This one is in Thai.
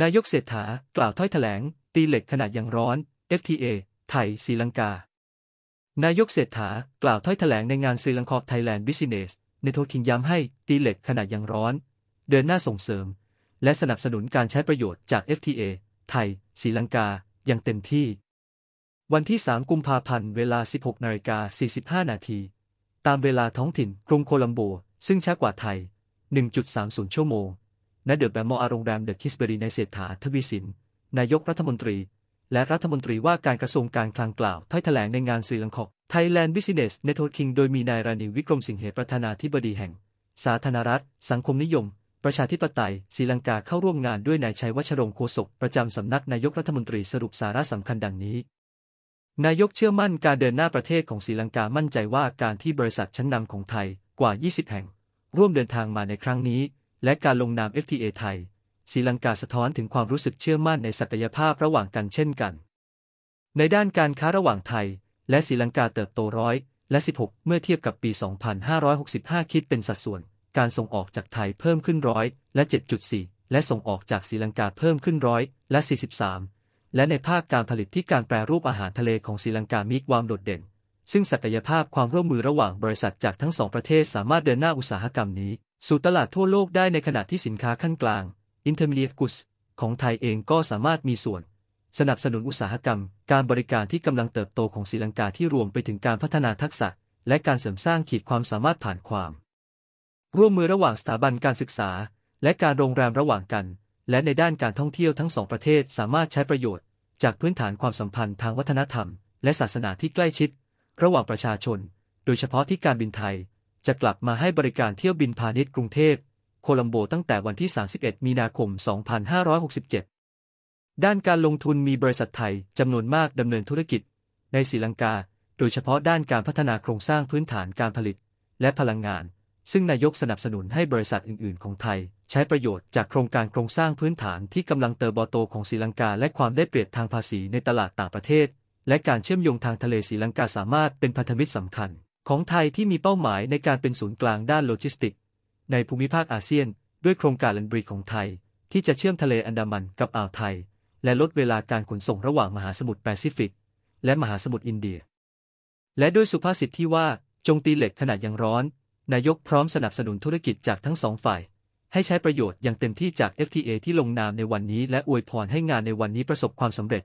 นายกเศรษฐากล่าวถ้อยแถลง ตีเหล็กขนาดอย่างร้อน FTA ไทยศรีลังกา นายกเศรษฐากล่าวถ้อยแถลงในงานสีลังคอไทยแลนด์บิสเนสในโทคิงย้ำให้ตีเหล็กขนาดอย่างร้อน เดินหน้าส่งเสริม และสนับสนุนการใช้ประโยชน์จาก FTA ไทยศรีลังกาอย่างเต็มที่ วันที่ 3 กุมภาพันธ์เวลา 16นาฬิกา45นาทีตามเวลาท้องถิ่น กรุงโคลัมโบซึ่งช้ากว่าไทย 1.30 ชั่วโมงณเดอะแบมมออารงแรมเดอะคิสเบรีในเศรษฐาทวีสิน นายกรัฐมนตรี และรัฐมนตรีว่าการกระทรวงการคลังกล่าวถ้อยแถลงในงานสื่อลังคอกไทยแลนด์บิสเนสเนทเวิร์คิงโดยมีนายรานิวิกรมสิงห์ประธานาธิบดีแห่ง สาธารณรัฐ สังคมนิยม ประชาธิปไตยศรีลังกาเข้าร่วมงานด้วยนายชัยวัชรงโฆษกประจำสำนักนายกรัฐมนตรีสรุปสาระสำคัญดังนี้ นายกเชื่อมั่นการเดินหน้าประเทศของศรีลังกามั่นใจว่าการที่บริษัทชั้นนำของไทย กว่า 20 แห่ง ร่วมเดินทางมาในครั้งนี้และการลงนาม FTA ไทยศรีลังกาสะท้อนถึงความรู้สึกเชื่อมั่นในศักยภาพระหว่างกันเช่นกัน ในด้านการค้าระหว่างไทย และศรีลังกาเติบโตร้อย และ 16 เมื่อเทียบกับปี 2565 คิดเป็นสัดส่วน การส่งออกจากไทยเพิ่มขึ้นร้อย และ 7.4 และส่งออกจากศรีลังกาเพิ่มขึ้นร้อย และ 43 และในภาคการผลิตที่การแปรรูปอาหารทะเลของศรีลังกามีความโดดเด่น ซึ่งศักยภาพความร่วมมือระหว่างบริษัทจากทั้งสองประเทศสามารถเดินหน้าอุตสาหกรรมนี้สู่ตลาดทั่วโลกได้ในขณะที่สินค้าขั้นกลาง Intermediate Goods ของไทยเองก็สามารถมีส่วน สนับสนุนอุตสาหกรรม การบริการที่กำลังเติบโตของศรีลังกาที่รวมไปถึงการพัฒนาทักษะ และการเสริมสร้างขีดความสามารถผ่านความ ร่วมมือระหว่างสถาบันการศึกษา และการโรงแรมระหว่างกัน และในด้านการท่องเที่ยวทั้งสองประเทศสามารถใช้ประโยชน์ จากพื้นฐานความสัมพันธ์ทางวัฒนธรรม และศาสนาที่ใกล้ชิด ระหว่างประชาชน โดยเฉพาะที่การบินไทยจะกลับมาให้บริการเที่ยวบินพาณิชย์กรุงเทพโคลัมโบตั้งแต่วันที่ 31 มีนาคม 2567 ด้านการลงทุนมีบริษัทไทยจำนวนมากดำเนินธุรกิจในศรีลังกา โดยเฉพาะด้านการพัฒนาโครงสร้างพื้นฐานการผลิตและพลังงาน ซึ่งนายกสนับสนุนให้บริษัทอื่นๆ ของไทย ใช้ประโยชน์จากโครงการโครงสร้างพื้นฐานที่กำลังเติบโตของศรีลังกา และความได้เปรียบทางภาษีในตลาดต่างประเทศ และการเชื่อมโยงทางทะเลศรีลังกาสามารถเป็นพันธมิตรสำคัญของไทยที่มีเป้าหมายในการเป็นศูนย์กลางด้านโลจิสติก ในภูมิภาคอาเซียนด้วยโครงการลันบริดของไทย ที่จะเชื่อมทะเลอันดามันกับอ่าวไทย และลดเวลาการขนส่งระหว่างมหาสมุทรแปซิฟิก และมหาสมุทรอินเดีย และด้วยสุภาษิตที่ว่าจงตีเหล็กขนาดยังร้อน นายกพร้อมสนับสนุนธุรกิจจากทั้งสองฝ่าย ให้ใช้ประโยชน์อย่างเต็มที่จาก FTA ที่ลงนามในวันนี้ และอวยพรให้งานในวันนี้ประสบความสำเร็จ